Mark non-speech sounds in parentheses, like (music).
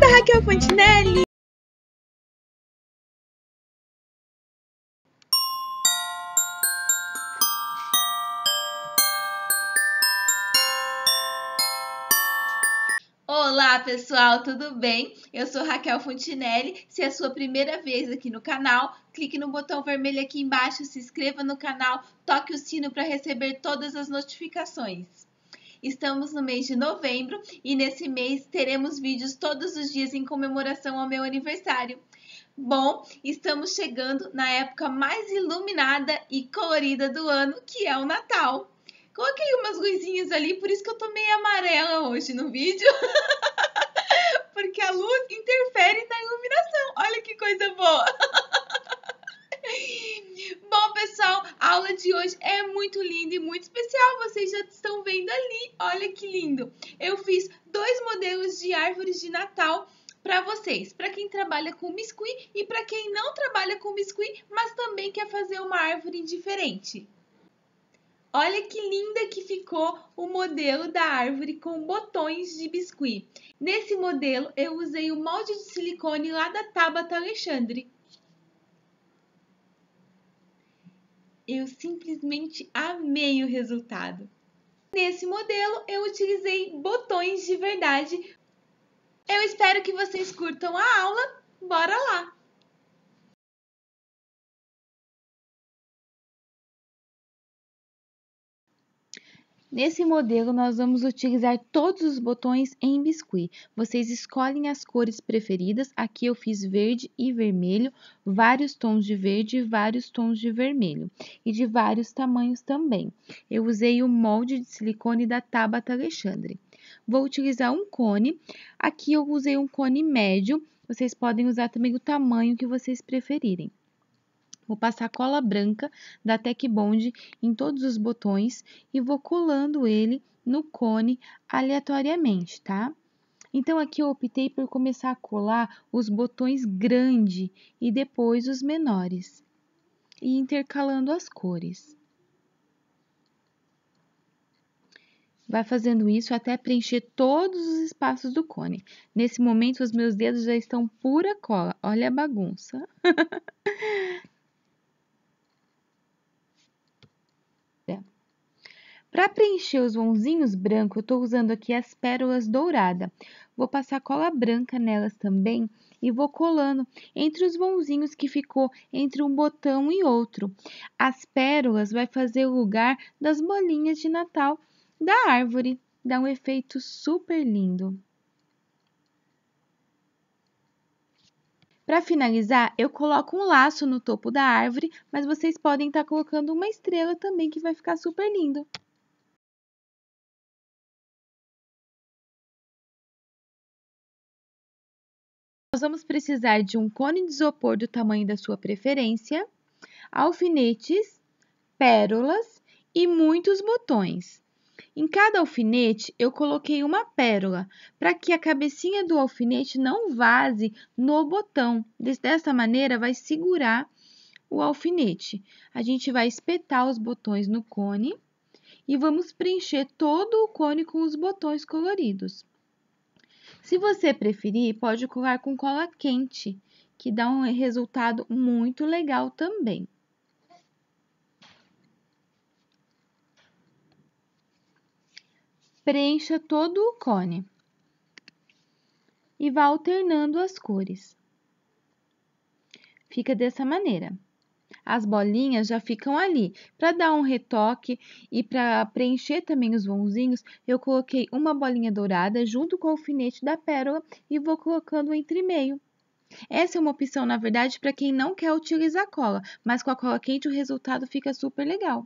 da Raquel Fontinelli. Olá pessoal, tudo bem? Eu sou Raquel Fontinelli. Se é a sua primeira vez aqui no canal, clique no botão vermelho aqui embaixo, se inscreva no canal, toque o sino para receber todas as notificações. Estamos no mês de novembro e nesse mês teremos vídeos todos os dias em comemoração ao meu aniversário. Bom, estamos chegando na época mais iluminada e colorida do ano, que é o Natal. Coloquei umas luzinhas ali, por isso que eu tô meio amarela hoje no vídeo. (laughs) Porque a luz interfere na iluminação. Olha que coisa boa! de hoje é muito lindo e muito especial. Vocês já estão vendo ali. Olha que lindo. Eu fiz dois modelos de árvores de Natal para vocês, para quem trabalha com biscuit e para quem não trabalha com biscuit, mas também quer fazer uma árvore diferente. Olha que linda que ficou o modelo da árvore com botões de biscuit. Nesse modelo, eu usei o molde de silicone lá da Tabata Alexandre. Eu simplesmente amei o resultado. Nesse modelo, eu utilizei botões de verdade. Eu espero que vocês curtam a aula. Bora lá! Nesse modelo, nós vamos utilizar todos os botões em biscuit. Vocês escolhem as cores preferidas. Aqui eu fiz verde e vermelho, vários tons de verde e vários tons de vermelho. E de vários tamanhos também. Eu usei o molde de silicone da Tabata Alexandre. Vou utilizar um cone. Aqui eu usei um cone médio. Vocês podem usar também o tamanho que vocês preferirem. Vou passar cola branca da Tech Bond em todos os botões e vou colando ele no cone aleatoriamente, tá? Então, aqui eu optei por começar a colar os botões grande e depois os menores, e intercalando as cores. Vai fazendo isso até preencher todos os espaços do cone. Nesse momento, os meus dedos já estão pura cola. Olha a bagunça. (laughs) Para preencher os vãozinhos brancos, eu estou usando aqui as pérolas dourada. Vou passar cola branca nelas também e vou colando entre os bonzinhos que ficou entre um botão e outro. As pérolas vai fazer o lugar das bolinhas de Natal da árvore. Dá um efeito super lindo. Para finalizar, eu coloco um laço no topo da árvore, mas vocês podem estar tá colocando uma estrela também que vai ficar super lindo. Nós vamos precisar de um cone de isopor do tamanho da sua preferência, alfinetes, pérolas e muitos botões. Em cada alfinete, eu coloquei uma pérola para que a cabecinha do alfinete não vaze no botão. Dessa maneira, vai segurar o alfinete. A gente vai espetar os botões no cone e vamos preencher todo o cone com os botões coloridos. Se você preferir, pode colar com cola quente, que dá um resultado muito legal também. Preencha todo o cone e vá alternando as cores. Fica dessa maneira as bolinhas já ficam ali. Para dar um retoque e para preencher também os vãozinhos, eu coloquei uma bolinha dourada junto com o alfinete da pérola e vou colocando entre meio. Essa é uma opção, na verdade, para quem não quer utilizar cola, mas com a cola quente o resultado fica super legal.